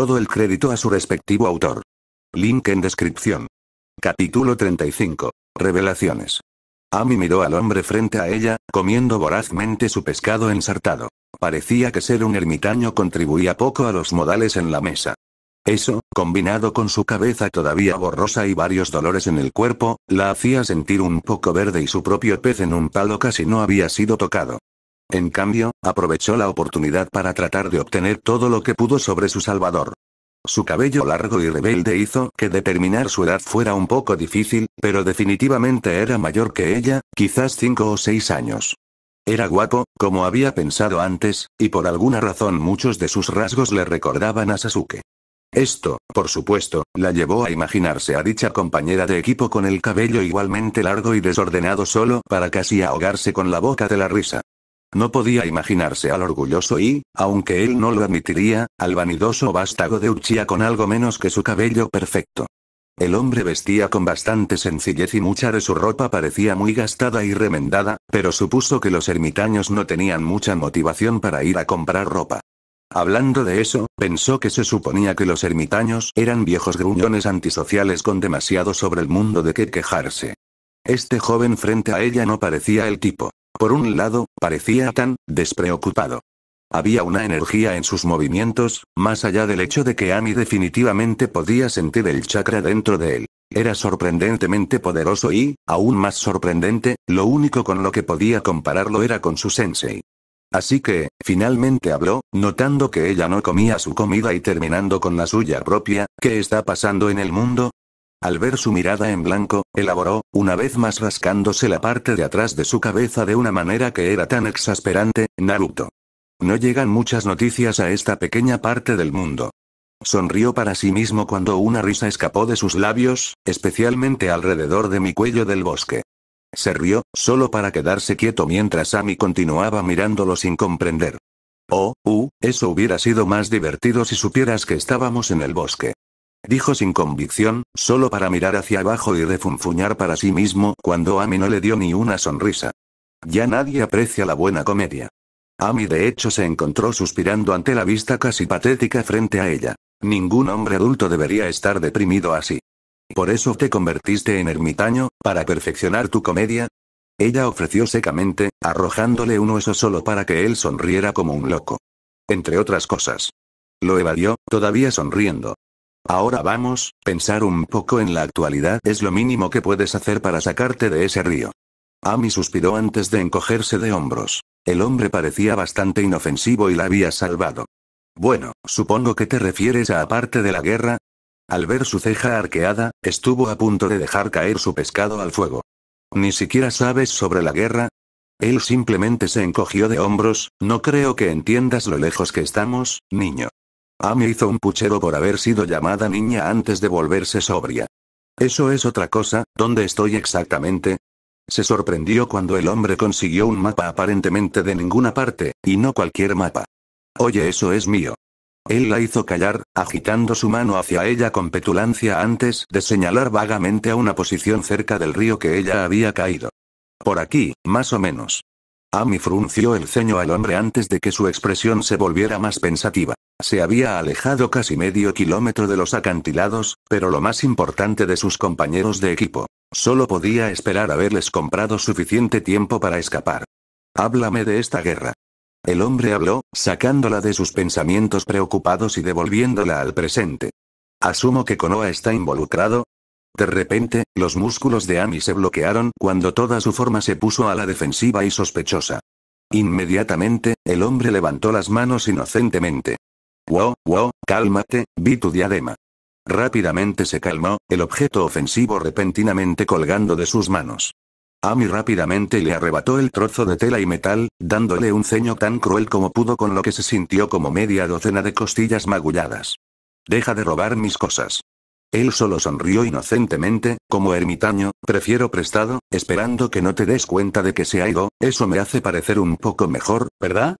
Todo el crédito a su respectivo autor. Link en descripción. Capítulo 35. Revelaciones. Amy miró al hombre frente a ella, comiendo vorazmente su pescado ensartado. Parecía que ser un ermitaño contribuía poco a los modales en la mesa. Eso, combinado con su cabeza todavía borrosa y varios dolores en el cuerpo, la hacía sentir un poco verde y su propio pez en un palo casi no había sido tocado. En cambio, aprovechó la oportunidad para tratar de obtener todo lo que pudo sobre su salvador. Su cabello largo y rebelde hizo que determinar su edad fuera un poco difícil, pero definitivamente era mayor que ella, quizás cinco o seis años. Era guapo, como había pensado antes, y por alguna razón muchos de sus rasgos le recordaban a Sasuke. Esto, por supuesto, la llevó a imaginarse a dicha compañera de equipo con el cabello igualmente largo y desordenado solo para casi ahogarse con la boca de la risa. No podía imaginarse al orgulloso y, aunque él no lo admitiría, al vanidoso vástago de Uchía con algo menos que su cabello perfecto. El hombre vestía con bastante sencillez y mucha de su ropa parecía muy gastada y remendada, pero supuso que los ermitaños no tenían mucha motivación para ir a comprar ropa. Hablando de eso, pensó que se suponía que los ermitaños eran viejos gruñones antisociales con demasiado sobre el mundo de qué quejarse. Este joven frente a ella no parecía el tipo. Por un lado, parecía tan despreocupado. Había una energía en sus movimientos, más allá del hecho de que Amy definitivamente podía sentir el chakra dentro de él. Era sorprendentemente poderoso y, aún más sorprendente, lo único con lo que podía compararlo era con su sensei. Así que, finalmente habló, notando que ella no comía su comida y terminando con la suya propia, ¿qué está pasando en el mundo? Al ver su mirada en blanco, elaboró, una vez más rascándose la parte de atrás de su cabeza de una manera que era tan exasperante, Naruto. No llegan muchas noticias a esta pequeña parte del mundo. Sonrió para sí mismo cuando una risa escapó de sus labios, especialmente alrededor de mi cuello del bosque. Se rió, solo para quedarse quieto mientras Ami continuaba mirándolo sin comprender. Oh, uh, eso hubiera sido más divertido si supieras que estábamos en el bosque. Dijo sin convicción, solo para mirar hacia abajo y refunfuñar para sí mismo cuando Ami no le dio ni una sonrisa. Ya nadie aprecia la buena comedia. Ami de hecho se encontró suspirando ante la vista casi patética frente a ella. Ningún hombre adulto debería estar deprimido así. ¿Por eso te convertiste en ermitaño, para perfeccionar tu comedia? Ella ofreció secamente, arrojándole un hueso solo para que él sonriera como un loco. Entre otras cosas. Lo evadió, todavía sonriendo. Ahora vamos, pensar un poco en la actualidad es lo mínimo que puedes hacer para sacarte de ese río. Amy suspiró antes de encogerse de hombros. El hombre parecía bastante inofensivo y la había salvado. Bueno, supongo que te refieres a aparte de la guerra. Al ver su ceja arqueada, estuvo a punto de dejar caer su pescado al fuego. ¿Ni siquiera sabes sobre la guerra? Él simplemente se encogió de hombros, no creo que entiendas lo lejos que estamos, niño. Amy hizo un puchero por haber sido llamada niña antes de volverse sobria. Eso es otra cosa, ¿dónde estoy exactamente? Se sorprendió cuando el hombre consiguió un mapa aparentemente de ninguna parte, y no cualquier mapa. Oye, eso es mío. Él la hizo callar, agitando su mano hacia ella con petulancia antes de señalar vagamente a una posición cerca del río que ella había caído. Por aquí, más o menos. Amy frunció el ceño al hombre antes de que su expresión se volviera más pensativa. Se había alejado casi medio kilómetro de los acantilados, pero lo más importante de sus compañeros de equipo. Solo podía esperar haberles comprado suficiente tiempo para escapar. Háblame de esta guerra. El hombre habló, sacándola de sus pensamientos preocupados y devolviéndola al presente. Asumo que Konoa está involucrado. De repente, los músculos de Ami se bloquearon cuando toda su forma se puso a la defensiva y sospechosa. Inmediatamente, el hombre levantó las manos inocentemente. Wow, wow, cálmate, vi tu diadema. Rápidamente se calmó, el objeto ofensivo repentinamente colgando de sus manos. Ami rápidamente le arrebató el trozo de tela y metal, dándole un ceño tan cruel como pudo con lo que se sintió como media docena de costillas magulladas. Deja de robar mis cosas. Él solo sonrió inocentemente, como ermitaño, prefiero prestado, esperando que no te des cuenta de que se ha ido, eso me hace parecer un poco mejor, ¿verdad?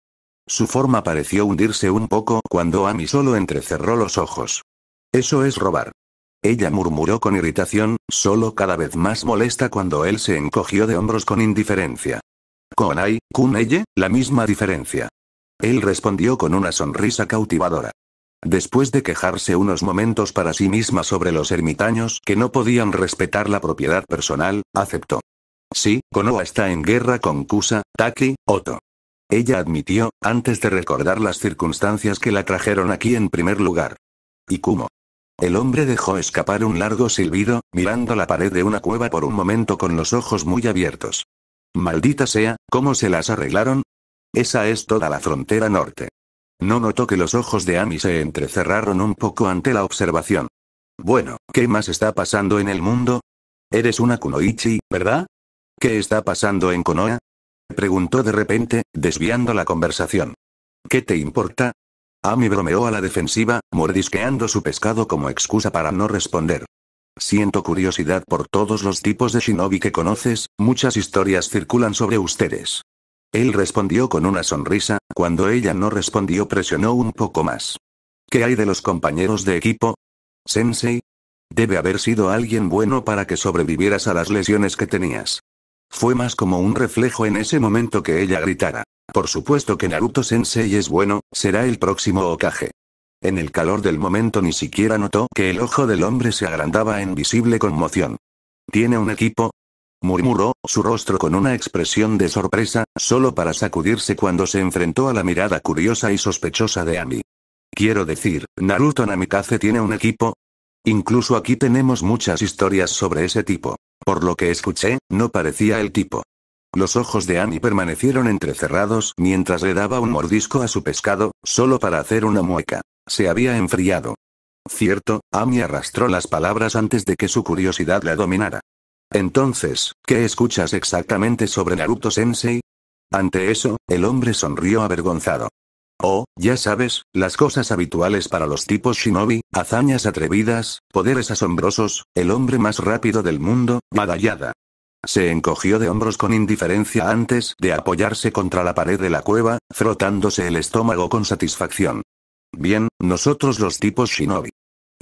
Su forma pareció hundirse un poco cuando Ami solo entrecerró los ojos. Eso es robar. Ella murmuró con irritación, solo cada vez más molesta cuando él se encogió de hombros con indiferencia. Con Ai, la misma diferencia. Él respondió con una sonrisa cautivadora. Después de quejarse unos momentos para sí misma sobre los ermitaños que no podían respetar la propiedad personal, aceptó. Sí, Konoha está en guerra con Kusa, Taki, Oto. Ella admitió, antes de recordar las circunstancias que la trajeron aquí en primer lugar. ¿Y cómo? El hombre dejó escapar un largo silbido, mirando la pared de una cueva por un momento con los ojos muy abiertos. Maldita sea, ¿cómo se las arreglaron? Esa es toda la frontera norte. No notó que los ojos de Ami se entrecerraron un poco ante la observación. Bueno, ¿qué más está pasando en el mundo? Eres una Kunoichi, ¿verdad? ¿Qué está pasando en Konoha? preguntó de repente, desviando la conversación. ¿Qué te importa? Ami bromeó a la defensiva, mordisqueando su pescado como excusa para no responder. Siento curiosidad por todos los tipos de shinobi que conoces, muchas historias circulan sobre ustedes. Él respondió con una sonrisa, cuando ella no respondió presionó un poco más. ¿Qué hay de los compañeros de equipo? Sensei. Debe haber sido alguien bueno para que sobrevivieras a las lesiones que tenías. Fue más como un reflejo en ese momento que ella gritara. Por supuesto que Naruto Sensei es bueno, será el próximo Okage. En el calor del momento ni siquiera notó que el ojo del hombre se agrandaba en visible conmoción. ¿Tiene un equipo? murmuró, su rostro con una expresión de sorpresa, solo para sacudirse cuando se enfrentó a la mirada curiosa y sospechosa de Ami. Quiero decir, Naruto Namikaze tiene un equipo. Incluso aquí tenemos muchas historias sobre ese tipo. Por lo que escuché, no parecía el tipo. Los ojos de Annie permanecieron entrecerrados mientras le daba un mordisco a su pescado, solo para hacer una mueca. Se había enfriado. Cierto, Ami arrastró las palabras antes de que su curiosidad la dominara. Entonces, ¿qué escuchas exactamente sobre Naruto Sensei? Ante eso, el hombre sonrió avergonzado. Oh, ya sabes, las cosas habituales para los tipos shinobi, hazañas atrevidas, poderes asombrosos, el hombre más rápido del mundo, madayada. Se encogió de hombros con indiferencia antes de apoyarse contra la pared de la cueva, frotándose el estómago con satisfacción. Bien, nosotros los tipos shinobi.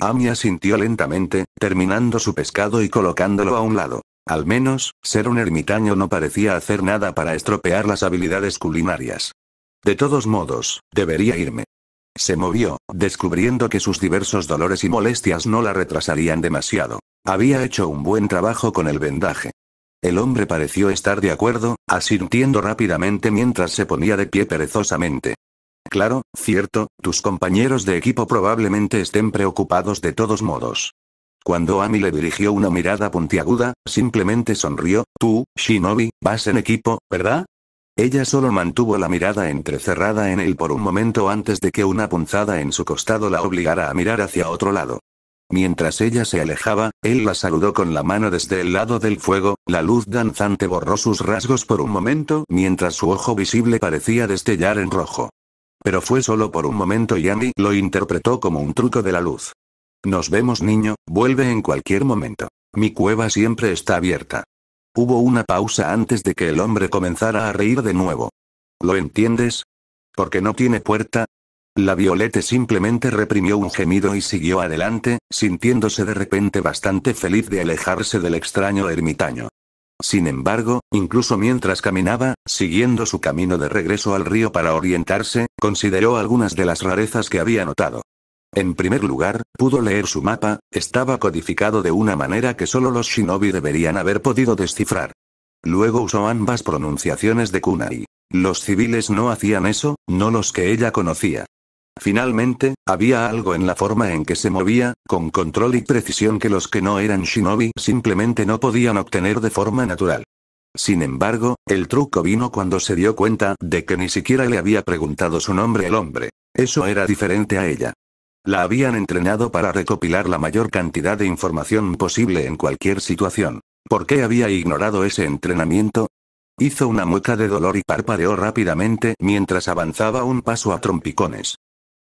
Amia sintió lentamente, terminando su pescado y colocándolo a un lado. Al menos, ser un ermitaño no parecía hacer nada para estropear las habilidades culinarias. De todos modos, debería irme. Se movió, descubriendo que sus diversos dolores y molestias no la retrasarían demasiado. Había hecho un buen trabajo con el vendaje. El hombre pareció estar de acuerdo, asintiendo rápidamente mientras se ponía de pie perezosamente. Claro, cierto, tus compañeros de equipo probablemente estén preocupados de todos modos. Cuando Ami le dirigió una mirada puntiaguda, simplemente sonrió, tú, Shinobi, vas en equipo, ¿verdad? Ella solo mantuvo la mirada entrecerrada en él por un momento antes de que una punzada en su costado la obligara a mirar hacia otro lado. Mientras ella se alejaba, él la saludó con la mano desde el lado del fuego, la luz danzante borró sus rasgos por un momento mientras su ojo visible parecía destellar en rojo. Pero fue solo por un momento y Andy lo interpretó como un truco de la luz. Nos vemos niño, vuelve en cualquier momento. Mi cueva siempre está abierta. Hubo una pausa antes de que el hombre comenzara a reír de nuevo. ¿Lo entiendes? Porque no tiene puerta. La Violete simplemente reprimió un gemido y siguió adelante, sintiéndose de repente bastante feliz de alejarse del extraño ermitaño. Sin embargo, incluso mientras caminaba, siguiendo su camino de regreso al río para orientarse, consideró algunas de las rarezas que había notado. En primer lugar, pudo leer su mapa, estaba codificado de una manera que solo los shinobi deberían haber podido descifrar. Luego usó ambas pronunciaciones de kunai. Los civiles no hacían eso, no los que ella conocía. Finalmente, había algo en la forma en que se movía, con control y precisión que los que no eran shinobi simplemente no podían obtener de forma natural. Sin embargo, el truco vino cuando se dio cuenta de que ni siquiera le había preguntado su nombre el hombre. Eso era diferente a ella. La habían entrenado para recopilar la mayor cantidad de información posible en cualquier situación. ¿Por qué había ignorado ese entrenamiento? Hizo una mueca de dolor y parpadeó rápidamente mientras avanzaba un paso a trompicones.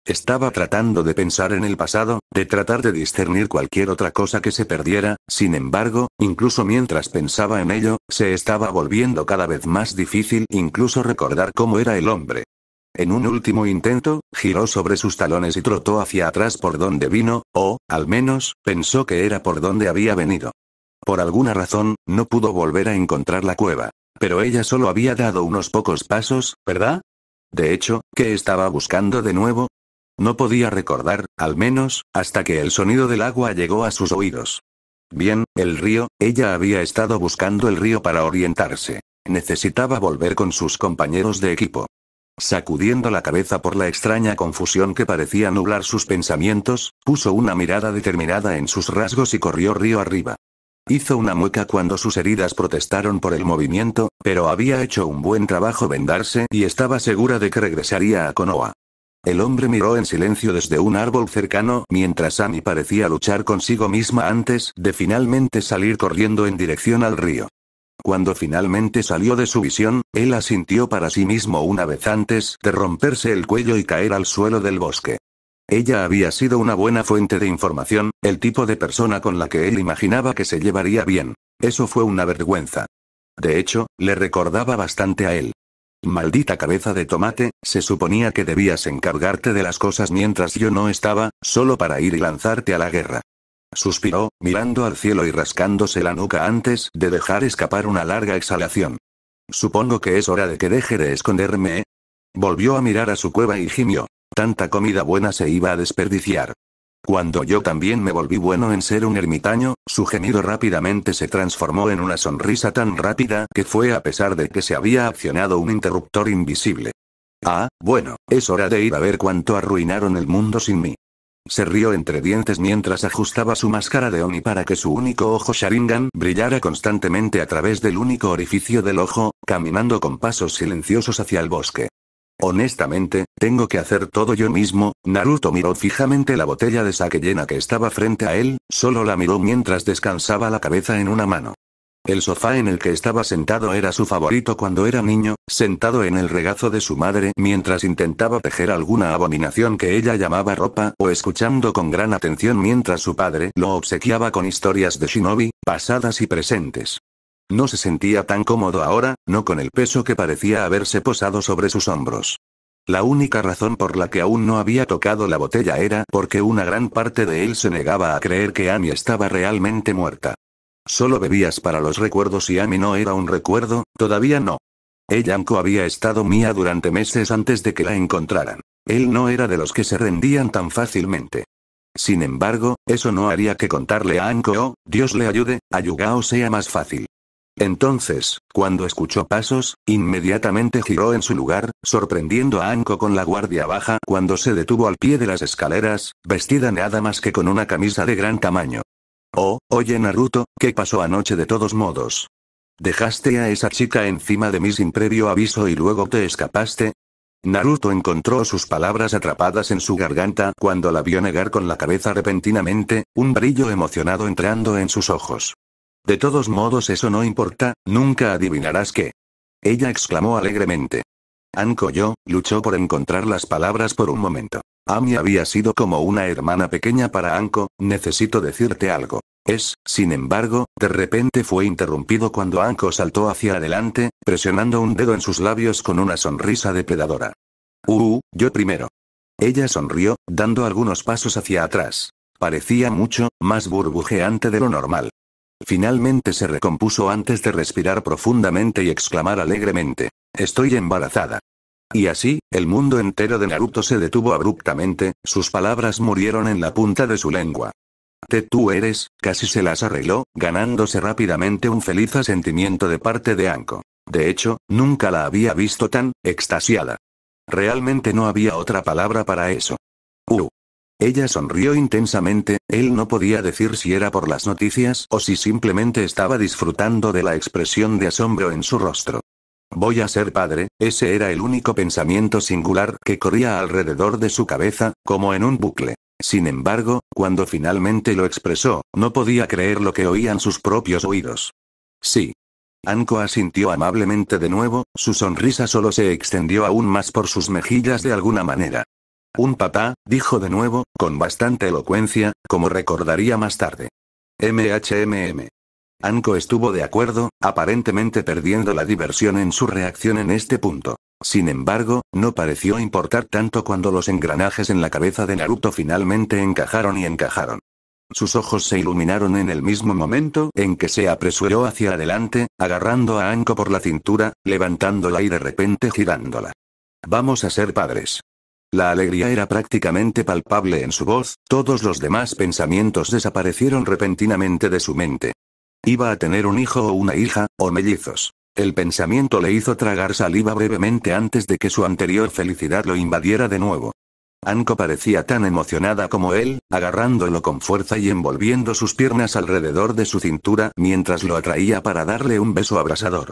Estaba tratando de pensar en el pasado, de tratar de discernir cualquier otra cosa que se perdiera, sin embargo, incluso mientras pensaba en ello, se estaba volviendo cada vez más difícil incluso recordar cómo era el hombre. En un último intento, giró sobre sus talones y trotó hacia atrás por donde vino, o, al menos, pensó que era por donde había venido. Por alguna razón, no pudo volver a encontrar la cueva. Pero ella solo había dado unos pocos pasos, ¿verdad? De hecho, ¿qué estaba buscando de nuevo? No podía recordar, al menos, hasta que el sonido del agua llegó a sus oídos. Bien, el río, ella había estado buscando el río para orientarse. Necesitaba volver con sus compañeros de equipo. Sacudiendo la cabeza por la extraña confusión que parecía nublar sus pensamientos, puso una mirada determinada en sus rasgos y corrió río arriba. Hizo una mueca cuando sus heridas protestaron por el movimiento, pero había hecho un buen trabajo vendarse y estaba segura de que regresaría a Konoha. El hombre miró en silencio desde un árbol cercano mientras Ami parecía luchar consigo misma antes de finalmente salir corriendo en dirección al río cuando finalmente salió de su visión, él asintió para sí mismo una vez antes de romperse el cuello y caer al suelo del bosque. Ella había sido una buena fuente de información, el tipo de persona con la que él imaginaba que se llevaría bien. Eso fue una vergüenza. De hecho, le recordaba bastante a él. Maldita cabeza de tomate, se suponía que debías encargarte de las cosas mientras yo no estaba, solo para ir y lanzarte a la guerra suspiró, mirando al cielo y rascándose la nuca antes de dejar escapar una larga exhalación. Supongo que es hora de que deje de esconderme. Volvió a mirar a su cueva y gimió. Tanta comida buena se iba a desperdiciar. Cuando yo también me volví bueno en ser un ermitaño, su gemido rápidamente se transformó en una sonrisa tan rápida que fue a pesar de que se había accionado un interruptor invisible. Ah, bueno, es hora de ir a ver cuánto arruinaron el mundo sin mí. Se rió entre dientes mientras ajustaba su máscara de Oni para que su único ojo Sharingan brillara constantemente a través del único orificio del ojo, caminando con pasos silenciosos hacia el bosque. Honestamente, tengo que hacer todo yo mismo, Naruto miró fijamente la botella de sake llena que estaba frente a él, solo la miró mientras descansaba la cabeza en una mano. El sofá en el que estaba sentado era su favorito cuando era niño, sentado en el regazo de su madre mientras intentaba tejer alguna abominación que ella llamaba ropa o escuchando con gran atención mientras su padre lo obsequiaba con historias de shinobi, pasadas y presentes. No se sentía tan cómodo ahora, no con el peso que parecía haberse posado sobre sus hombros. La única razón por la que aún no había tocado la botella era porque una gran parte de él se negaba a creer que Annie estaba realmente muerta. Solo bebías para los recuerdos y mí no era un recuerdo, todavía no. Anko había estado mía durante meses antes de que la encontraran. Él no era de los que se rendían tan fácilmente. Sin embargo, eso no haría que contarle a Anko, oh, Dios le ayude, a Yugao sea más fácil. Entonces, cuando escuchó pasos, inmediatamente giró en su lugar, sorprendiendo a Anko con la guardia baja cuando se detuvo al pie de las escaleras, vestida nada más que con una camisa de gran tamaño. Oh, oye Naruto, ¿qué pasó anoche de todos modos? ¿Dejaste a esa chica encima de mí sin previo aviso y luego te escapaste? Naruto encontró sus palabras atrapadas en su garganta cuando la vio negar con la cabeza repentinamente, un brillo emocionado entrando en sus ojos. De todos modos eso no importa, nunca adivinarás qué. Ella exclamó alegremente. Anko Yo, luchó por encontrar las palabras por un momento. Ami había sido como una hermana pequeña para Anko, necesito decirte algo. Es, sin embargo, de repente fue interrumpido cuando Anko saltó hacia adelante, presionando un dedo en sus labios con una sonrisa depredadora. Uh, uh yo primero. Ella sonrió, dando algunos pasos hacia atrás. Parecía mucho, más burbujeante de lo normal. Finalmente se recompuso antes de respirar profundamente y exclamar alegremente. Estoy embarazada. Y así, el mundo entero de Naruto se detuvo abruptamente, sus palabras murieron en la punta de su lengua. Te tú eres, casi se las arregló, ganándose rápidamente un feliz asentimiento de parte de Anko. De hecho, nunca la había visto tan extasiada. Realmente no había otra palabra para eso. Uh. Ella sonrió intensamente, él no podía decir si era por las noticias o si simplemente estaba disfrutando de la expresión de asombro en su rostro. Voy a ser padre, ese era el único pensamiento singular que corría alrededor de su cabeza, como en un bucle. Sin embargo, cuando finalmente lo expresó, no podía creer lo que oían sus propios oídos. Sí. Anko asintió amablemente de nuevo, su sonrisa solo se extendió aún más por sus mejillas de alguna manera. Un papá, dijo de nuevo, con bastante elocuencia, como recordaría más tarde. MHMM. Anko estuvo de acuerdo, aparentemente perdiendo la diversión en su reacción en este punto. Sin embargo, no pareció importar tanto cuando los engranajes en la cabeza de Naruto finalmente encajaron y encajaron. Sus ojos se iluminaron en el mismo momento en que se apresuró hacia adelante, agarrando a Anko por la cintura, levantándola y de repente girándola. Vamos a ser padres. La alegría era prácticamente palpable en su voz, todos los demás pensamientos desaparecieron repentinamente de su mente, Iba a tener un hijo o una hija, o mellizos. El pensamiento le hizo tragar saliva brevemente antes de que su anterior felicidad lo invadiera de nuevo. Anko parecía tan emocionada como él, agarrándolo con fuerza y envolviendo sus piernas alrededor de su cintura mientras lo atraía para darle un beso abrasador.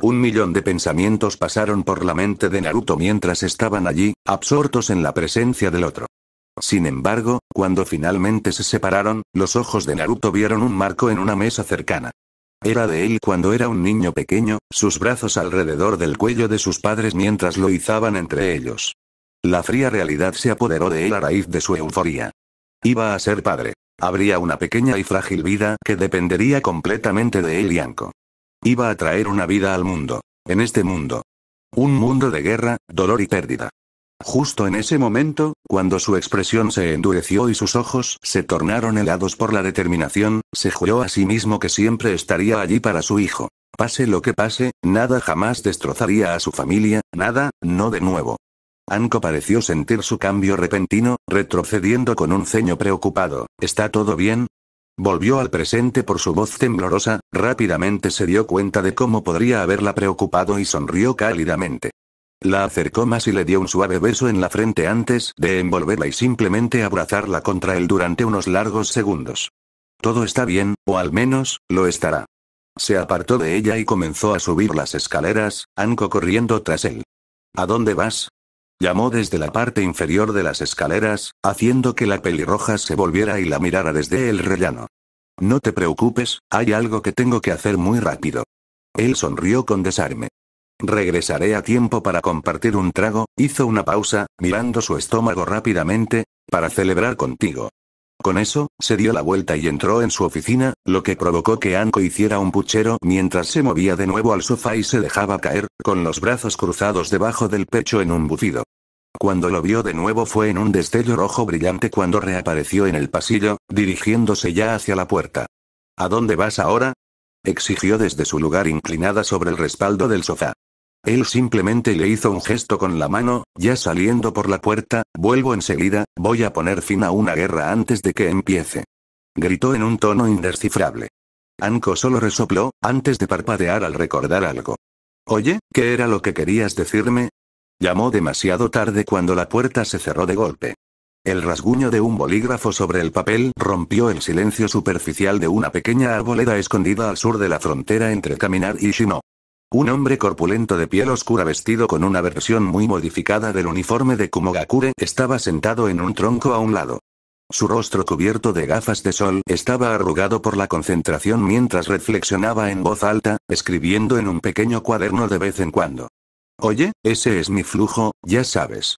Un millón de pensamientos pasaron por la mente de Naruto mientras estaban allí, absortos en la presencia del otro. Sin embargo, cuando finalmente se separaron, los ojos de Naruto vieron un marco en una mesa cercana. Era de él cuando era un niño pequeño, sus brazos alrededor del cuello de sus padres mientras lo izaban entre ellos. La fría realidad se apoderó de él a raíz de su euforia. Iba a ser padre. Habría una pequeña y frágil vida que dependería completamente de él y Anko. Iba a traer una vida al mundo. En este mundo. Un mundo de guerra, dolor y pérdida. Justo en ese momento, cuando su expresión se endureció y sus ojos se tornaron helados por la determinación, se juró a sí mismo que siempre estaría allí para su hijo. Pase lo que pase, nada jamás destrozaría a su familia, nada, no de nuevo. Anko pareció sentir su cambio repentino, retrocediendo con un ceño preocupado. ¿Está todo bien? Volvió al presente por su voz temblorosa, rápidamente se dio cuenta de cómo podría haberla preocupado y sonrió cálidamente. La acercó más y le dio un suave beso en la frente antes de envolverla y simplemente abrazarla contra él durante unos largos segundos. Todo está bien, o al menos, lo estará. Se apartó de ella y comenzó a subir las escaleras, Anko corriendo tras él. ¿A dónde vas? Llamó desde la parte inferior de las escaleras, haciendo que la pelirroja se volviera y la mirara desde el rellano. No te preocupes, hay algo que tengo que hacer muy rápido. Él sonrió con desarme. Regresaré a tiempo para compartir un trago, hizo una pausa, mirando su estómago rápidamente, para celebrar contigo. Con eso, se dio la vuelta y entró en su oficina, lo que provocó que Anko hiciera un puchero mientras se movía de nuevo al sofá y se dejaba caer, con los brazos cruzados debajo del pecho en un bufido. Cuando lo vio de nuevo fue en un destello rojo brillante cuando reapareció en el pasillo, dirigiéndose ya hacia la puerta. ¿A dónde vas ahora? exigió desde su lugar inclinada sobre el respaldo del sofá. Él simplemente le hizo un gesto con la mano, ya saliendo por la puerta, vuelvo enseguida, voy a poner fin a una guerra antes de que empiece. Gritó en un tono indescifrable. Anko solo resopló, antes de parpadear al recordar algo. Oye, ¿qué era lo que querías decirme? Llamó demasiado tarde cuando la puerta se cerró de golpe. El rasguño de un bolígrafo sobre el papel rompió el silencio superficial de una pequeña arboleda escondida al sur de la frontera entre Caminar y Shino. Un hombre corpulento de piel oscura vestido con una versión muy modificada del uniforme de Kumogakure estaba sentado en un tronco a un lado. Su rostro cubierto de gafas de sol estaba arrugado por la concentración mientras reflexionaba en voz alta, escribiendo en un pequeño cuaderno de vez en cuando. Oye, ese es mi flujo, ya sabes.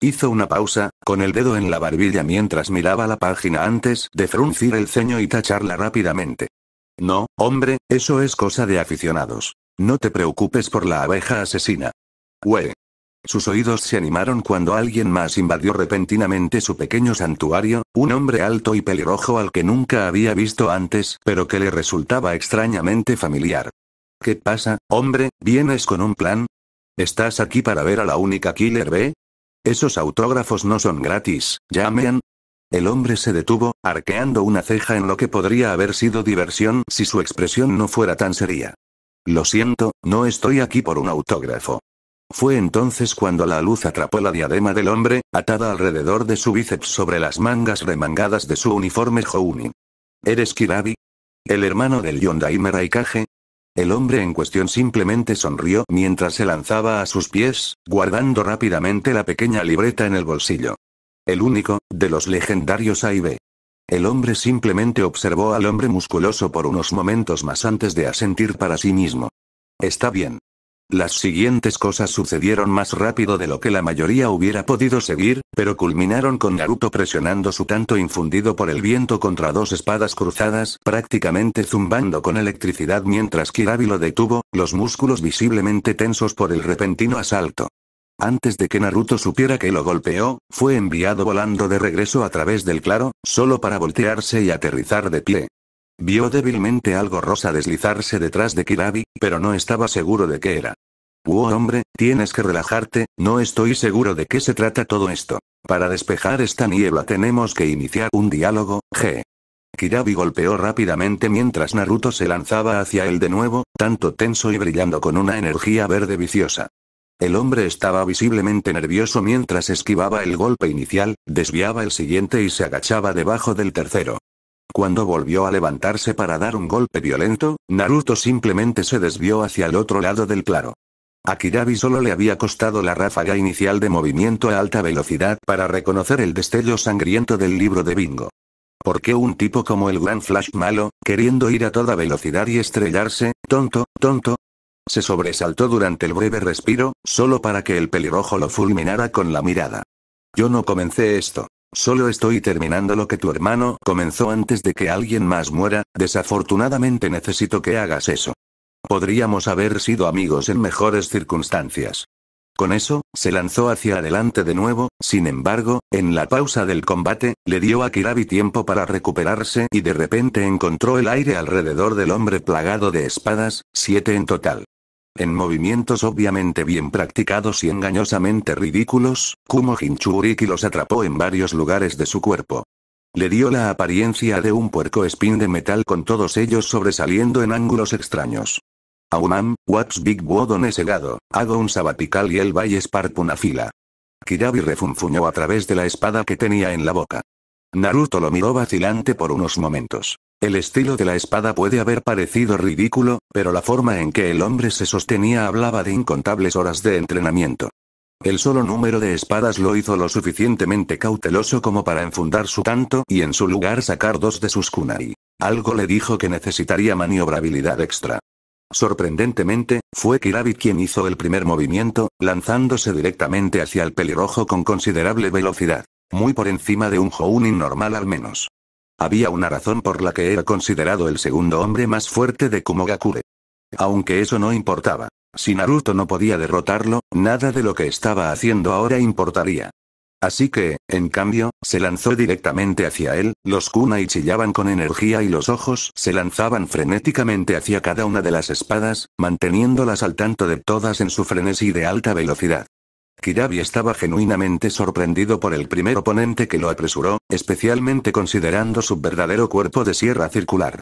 Hizo una pausa, con el dedo en la barbilla mientras miraba la página antes de fruncir el ceño y tacharla rápidamente. No, hombre, eso es cosa de aficionados. No te preocupes por la abeja asesina. Hue. Sus oídos se animaron cuando alguien más invadió repentinamente su pequeño santuario, un hombre alto y pelirrojo al que nunca había visto antes, pero que le resultaba extrañamente familiar. ¿Qué pasa, hombre? ¿Vienes con un plan? ¿Estás aquí para ver a la única Killer B? Esos autógrafos no son gratis, ya han...? El hombre se detuvo, arqueando una ceja en lo que podría haber sido diversión si su expresión no fuera tan seria. Lo siento, no estoy aquí por un autógrafo. Fue entonces cuando la luz atrapó la diadema del hombre, atada alrededor de su bíceps sobre las mangas remangadas de su uniforme Jouni. ¿Eres Kirabi? ¿El hermano del Yondai Kage? El hombre en cuestión simplemente sonrió mientras se lanzaba a sus pies, guardando rápidamente la pequeña libreta en el bolsillo. El único, de los legendarios A el hombre simplemente observó al hombre musculoso por unos momentos más antes de asentir para sí mismo. Está bien. Las siguientes cosas sucedieron más rápido de lo que la mayoría hubiera podido seguir, pero culminaron con Naruto presionando su tanto infundido por el viento contra dos espadas cruzadas, prácticamente zumbando con electricidad mientras Kirabi lo detuvo, los músculos visiblemente tensos por el repentino asalto. Antes de que Naruto supiera que lo golpeó, fue enviado volando de regreso a través del claro, solo para voltearse y aterrizar de pie. Vio débilmente algo rosa deslizarse detrás de Kirabi, pero no estaba seguro de qué era. ¡Oh hombre, tienes que relajarte, no estoy seguro de qué se trata todo esto. Para despejar esta niebla tenemos que iniciar un diálogo, G. Kirabi golpeó rápidamente mientras Naruto se lanzaba hacia él de nuevo, tanto tenso y brillando con una energía verde viciosa. El hombre estaba visiblemente nervioso mientras esquivaba el golpe inicial, desviaba el siguiente y se agachaba debajo del tercero. Cuando volvió a levantarse para dar un golpe violento, Naruto simplemente se desvió hacia el otro lado del claro. A Kirabi solo le había costado la ráfaga inicial de movimiento a alta velocidad para reconocer el destello sangriento del libro de Bingo. ¿Por qué un tipo como el Gran Flash malo, queriendo ir a toda velocidad y estrellarse, tonto, tonto, se sobresaltó durante el breve respiro, solo para que el pelirrojo lo fulminara con la mirada. Yo no comencé esto. Solo estoy terminando lo que tu hermano comenzó antes de que alguien más muera, desafortunadamente necesito que hagas eso. Podríamos haber sido amigos en mejores circunstancias. Con eso, se lanzó hacia adelante de nuevo, sin embargo, en la pausa del combate, le dio a Kirabi tiempo para recuperarse y de repente encontró el aire alrededor del hombre plagado de espadas, siete en total. En movimientos obviamente bien practicados y engañosamente ridículos, Kumo Hinchuriki los atrapó en varios lugares de su cuerpo. Le dio la apariencia de un puerco espín de metal con todos ellos sobresaliendo en ángulos extraños. Aumam, What's Big Wodon segado, hago un sabatical y el valle esparp una fila. Kirabi refunfuñó a través de la espada que tenía en la boca. Naruto lo miró vacilante por unos momentos. El estilo de la espada puede haber parecido ridículo, pero la forma en que el hombre se sostenía hablaba de incontables horas de entrenamiento. El solo número de espadas lo hizo lo suficientemente cauteloso como para enfundar su tanto y en su lugar sacar dos de sus kunai. Algo le dijo que necesitaría maniobrabilidad extra. Sorprendentemente, fue Kirabi quien hizo el primer movimiento, lanzándose directamente hacia el pelirrojo con considerable velocidad. Muy por encima de un Jounin normal al menos. Había una razón por la que era considerado el segundo hombre más fuerte de Kumogakure. Aunque eso no importaba. Si Naruto no podía derrotarlo, nada de lo que estaba haciendo ahora importaría. Así que, en cambio, se lanzó directamente hacia él, los kunai chillaban con energía y los ojos se lanzaban frenéticamente hacia cada una de las espadas, manteniéndolas al tanto de todas en su frenesí de alta velocidad. Kirabi estaba genuinamente sorprendido por el primer oponente que lo apresuró, especialmente considerando su verdadero cuerpo de sierra circular.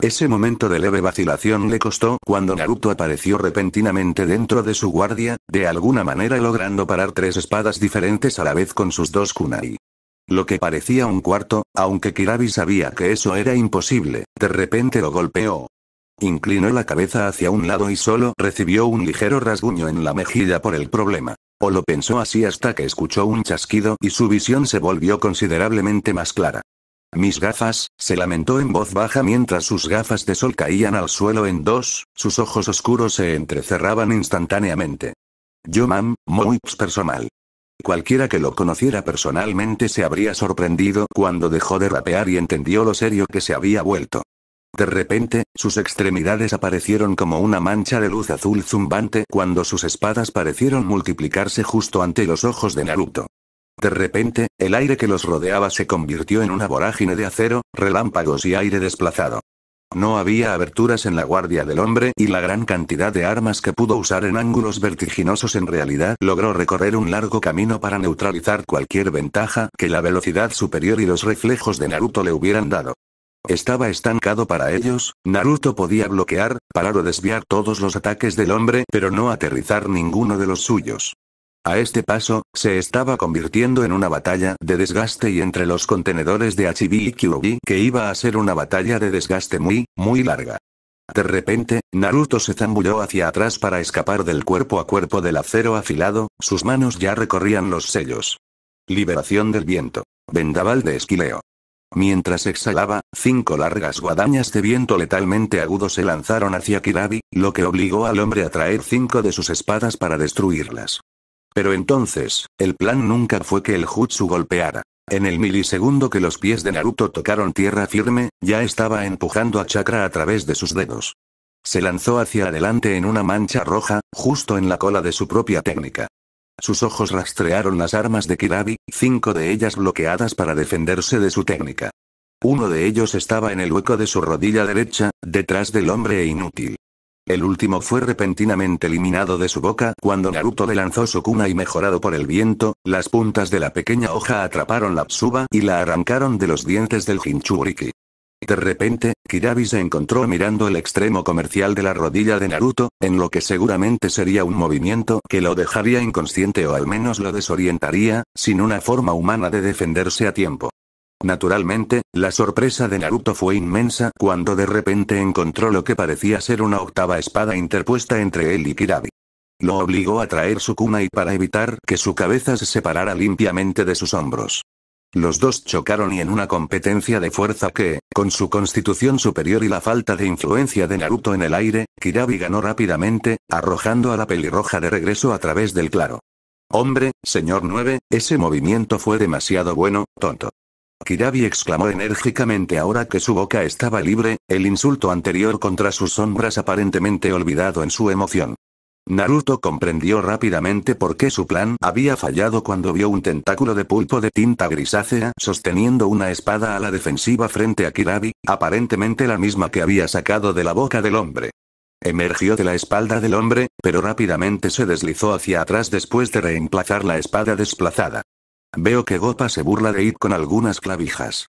Ese momento de leve vacilación le costó cuando Naruto apareció repentinamente dentro de su guardia, de alguna manera logrando parar tres espadas diferentes a la vez con sus dos kunai. Lo que parecía un cuarto, aunque Kirabi sabía que eso era imposible, de repente lo golpeó. Inclinó la cabeza hacia un lado y solo recibió un ligero rasguño en la mejilla por el problema lo pensó así hasta que escuchó un chasquido y su visión se volvió considerablemente más clara. Mis gafas, se lamentó en voz baja mientras sus gafas de sol caían al suelo en dos, sus ojos oscuros se entrecerraban instantáneamente. Yo mam, muy personal. Cualquiera que lo conociera personalmente se habría sorprendido cuando dejó de rapear y entendió lo serio que se había vuelto. De repente, sus extremidades aparecieron como una mancha de luz azul zumbante cuando sus espadas parecieron multiplicarse justo ante los ojos de Naruto. De repente, el aire que los rodeaba se convirtió en una vorágine de acero, relámpagos y aire desplazado. No había aberturas en la guardia del hombre y la gran cantidad de armas que pudo usar en ángulos vertiginosos en realidad logró recorrer un largo camino para neutralizar cualquier ventaja que la velocidad superior y los reflejos de Naruto le hubieran dado. Estaba estancado para ellos, Naruto podía bloquear, parar o desviar todos los ataques del hombre pero no aterrizar ninguno de los suyos. A este paso, se estaba convirtiendo en una batalla de desgaste y entre los contenedores de HB y QB que iba a ser una batalla de desgaste muy, muy larga. De repente, Naruto se zambulló hacia atrás para escapar del cuerpo a cuerpo del acero afilado, sus manos ya recorrían los sellos. Liberación del viento. Vendaval de esquileo. Mientras exhalaba, cinco largas guadañas de viento letalmente agudo se lanzaron hacia Kirabi, lo que obligó al hombre a traer cinco de sus espadas para destruirlas. Pero entonces, el plan nunca fue que el jutsu golpeara. En el milisegundo que los pies de Naruto tocaron tierra firme, ya estaba empujando a Chakra a través de sus dedos. Se lanzó hacia adelante en una mancha roja, justo en la cola de su propia técnica. Sus ojos rastrearon las armas de Kirabi, cinco de ellas bloqueadas para defenderse de su técnica. Uno de ellos estaba en el hueco de su rodilla derecha, detrás del hombre e inútil. El último fue repentinamente eliminado de su boca cuando Naruto le lanzó su cuna y mejorado por el viento, las puntas de la pequeña hoja atraparon la Tsuba y la arrancaron de los dientes del Hinchuriki. De repente, Kirabi se encontró mirando el extremo comercial de la rodilla de Naruto, en lo que seguramente sería un movimiento que lo dejaría inconsciente o al menos lo desorientaría, sin una forma humana de defenderse a tiempo. Naturalmente, la sorpresa de Naruto fue inmensa cuando de repente encontró lo que parecía ser una octava espada interpuesta entre él y Kirabi. Lo obligó a traer su kuma y para evitar que su cabeza se separara limpiamente de sus hombros. Los dos chocaron y en una competencia de fuerza que, con su constitución superior y la falta de influencia de Naruto en el aire, Kirabi ganó rápidamente, arrojando a la pelirroja de regreso a través del claro. Hombre, señor 9, ese movimiento fue demasiado bueno, tonto. Kirabi exclamó enérgicamente ahora que su boca estaba libre, el insulto anterior contra sus sombras aparentemente olvidado en su emoción. Naruto comprendió rápidamente por qué su plan había fallado cuando vio un tentáculo de pulpo de tinta grisácea sosteniendo una espada a la defensiva frente a Kirabi, aparentemente la misma que había sacado de la boca del hombre. Emergió de la espalda del hombre, pero rápidamente se deslizó hacia atrás después de reemplazar la espada desplazada. Veo que Gopa se burla de It con algunas clavijas.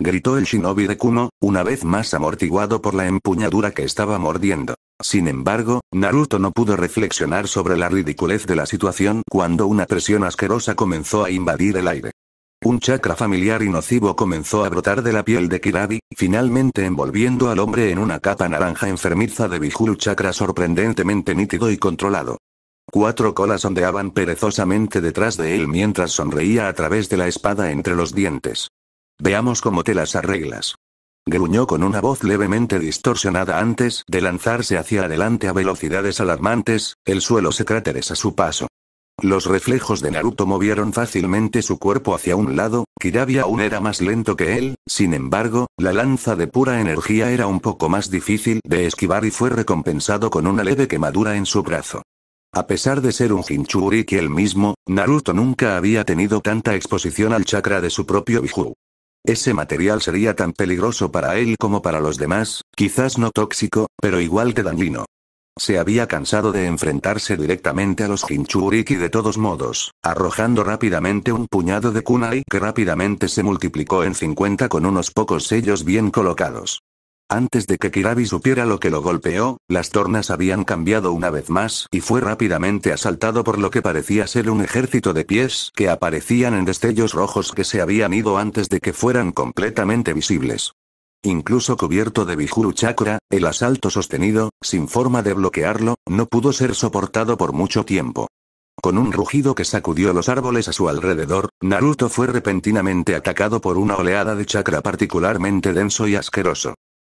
Gritó el shinobi de Kuno, una vez más amortiguado por la empuñadura que estaba mordiendo. Sin embargo, Naruto no pudo reflexionar sobre la ridiculez de la situación cuando una presión asquerosa comenzó a invadir el aire. Un chakra familiar y nocivo comenzó a brotar de la piel de Kirabi, finalmente envolviendo al hombre en una capa naranja enfermiza de Bijulu chakra sorprendentemente nítido y controlado. Cuatro colas ondeaban perezosamente detrás de él mientras sonreía a través de la espada entre los dientes. Veamos cómo te las arreglas gruñó con una voz levemente distorsionada antes de lanzarse hacia adelante a velocidades alarmantes, el suelo se cráteres a su paso. Los reflejos de Naruto movieron fácilmente su cuerpo hacia un lado, Kirabi aún era más lento que él, sin embargo, la lanza de pura energía era un poco más difícil de esquivar y fue recompensado con una leve quemadura en su brazo. A pesar de ser un Hinchuriki el mismo, Naruto nunca había tenido tanta exposición al chakra de su propio Biju. Ese material sería tan peligroso para él como para los demás, quizás no tóxico, pero igual de dañino. Se había cansado de enfrentarse directamente a los Hinchuriki de todos modos, arrojando rápidamente un puñado de kunai que rápidamente se multiplicó en 50 con unos pocos sellos bien colocados. Antes de que Kirabi supiera lo que lo golpeó, las tornas habían cambiado una vez más y fue rápidamente asaltado por lo que parecía ser un ejército de pies que aparecían en destellos rojos que se habían ido antes de que fueran completamente visibles. Incluso cubierto de Bijuru Chakra, el asalto sostenido, sin forma de bloquearlo, no pudo ser soportado por mucho tiempo. Con un rugido que sacudió los árboles a su alrededor, Naruto fue repentinamente atacado por una oleada de chakra particularmente denso y asqueroso.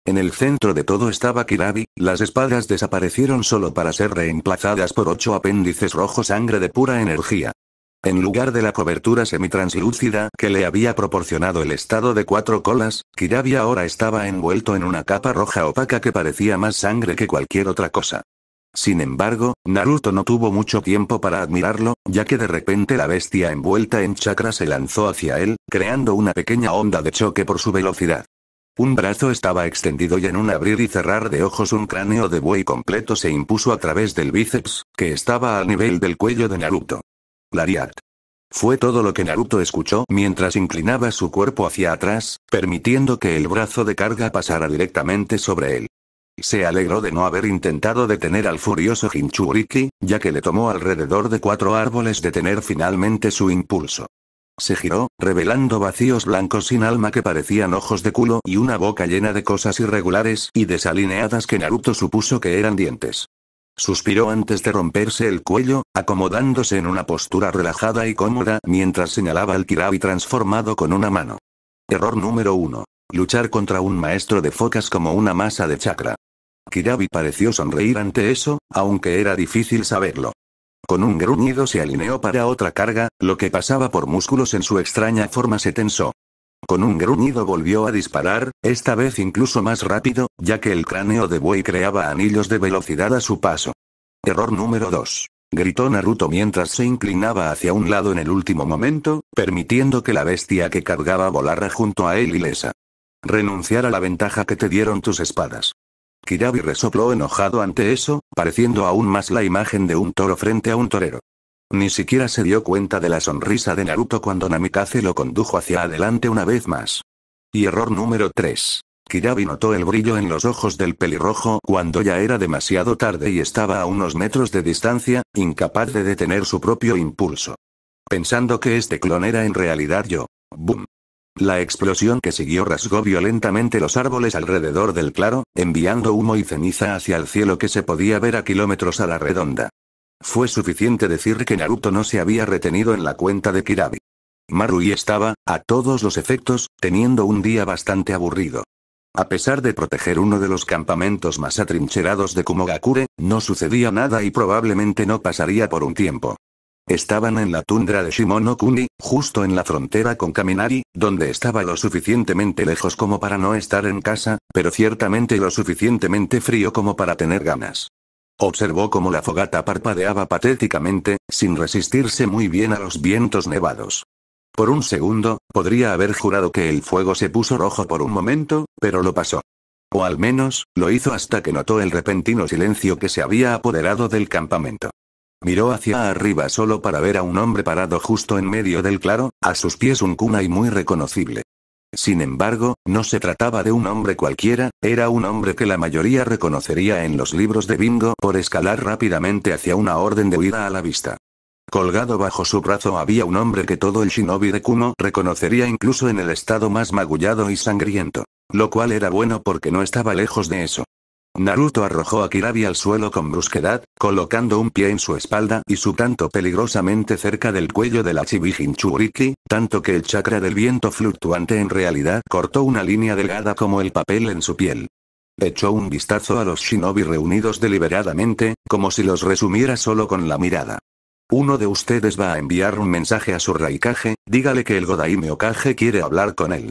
En el centro de todo estaba Kirabi, las espadas desaparecieron solo para ser reemplazadas por ocho apéndices rojo sangre de pura energía. En lugar de la cobertura semitranslúcida que le había proporcionado el estado de cuatro colas, Kirabi ahora estaba envuelto en una capa roja opaca que parecía más sangre que cualquier otra cosa. Sin embargo, Naruto no tuvo mucho tiempo para admirarlo, ya que de repente la bestia envuelta en chakra se lanzó hacia él, creando una pequeña onda de choque por su velocidad. Un brazo estaba extendido y en un abrir y cerrar de ojos un cráneo de buey completo se impuso a través del bíceps, que estaba al nivel del cuello de Naruto. Lariat. Fue todo lo que Naruto escuchó mientras inclinaba su cuerpo hacia atrás, permitiendo que el brazo de carga pasara directamente sobre él. Se alegró de no haber intentado detener al furioso Hinchuriki, ya que le tomó alrededor de cuatro árboles detener finalmente su impulso. Se giró, revelando vacíos blancos sin alma que parecían ojos de culo y una boca llena de cosas irregulares y desalineadas que Naruto supuso que eran dientes. Suspiró antes de romperse el cuello, acomodándose en una postura relajada y cómoda mientras señalaba al Kirabi transformado con una mano. Error número 1. Luchar contra un maestro de focas como una masa de chakra. Kirabi pareció sonreír ante eso, aunque era difícil saberlo. Con un gruñido se alineó para otra carga, lo que pasaba por músculos en su extraña forma se tensó. Con un gruñido volvió a disparar, esta vez incluso más rápido, ya que el cráneo de buey creaba anillos de velocidad a su paso. Error número 2. Gritó Naruto mientras se inclinaba hacia un lado en el último momento, permitiendo que la bestia que cargaba volara junto a él ilesa. Renunciar a la ventaja que te dieron tus espadas. Kirabi resopló enojado ante eso, pareciendo aún más la imagen de un toro frente a un torero. Ni siquiera se dio cuenta de la sonrisa de Naruto cuando Namikaze lo condujo hacia adelante una vez más. Y error número 3. Kirabi notó el brillo en los ojos del pelirrojo cuando ya era demasiado tarde y estaba a unos metros de distancia, incapaz de detener su propio impulso. Pensando que este clon era en realidad yo. BOOM. La explosión que siguió rasgó violentamente los árboles alrededor del claro, enviando humo y ceniza hacia el cielo que se podía ver a kilómetros a la redonda. Fue suficiente decir que Naruto no se había retenido en la cuenta de Kirabi. Marui estaba, a todos los efectos, teniendo un día bastante aburrido. A pesar de proteger uno de los campamentos más atrincherados de Kumogakure, no sucedía nada y probablemente no pasaría por un tiempo. Estaban en la tundra de Shimonokuni, justo en la frontera con Kaminari, donde estaba lo suficientemente lejos como para no estar en casa, pero ciertamente lo suficientemente frío como para tener ganas. Observó cómo la fogata parpadeaba patéticamente, sin resistirse muy bien a los vientos nevados. Por un segundo, podría haber jurado que el fuego se puso rojo por un momento, pero lo pasó. O al menos, lo hizo hasta que notó el repentino silencio que se había apoderado del campamento. Miró hacia arriba solo para ver a un hombre parado justo en medio del claro, a sus pies un y muy reconocible. Sin embargo, no se trataba de un hombre cualquiera, era un hombre que la mayoría reconocería en los libros de bingo por escalar rápidamente hacia una orden de huida a la vista. Colgado bajo su brazo había un hombre que todo el shinobi de kuno reconocería incluso en el estado más magullado y sangriento. Lo cual era bueno porque no estaba lejos de eso. Naruto arrojó a Kirabi al suelo con brusquedad, colocando un pie en su espalda y su tanto peligrosamente cerca del cuello de la Churiki, tanto que el chakra del viento fluctuante en realidad cortó una línea delgada como el papel en su piel. Echó un vistazo a los shinobi reunidos deliberadamente, como si los resumiera solo con la mirada. Uno de ustedes va a enviar un mensaje a su Raikage, dígale que el Godaime Okage quiere hablar con él.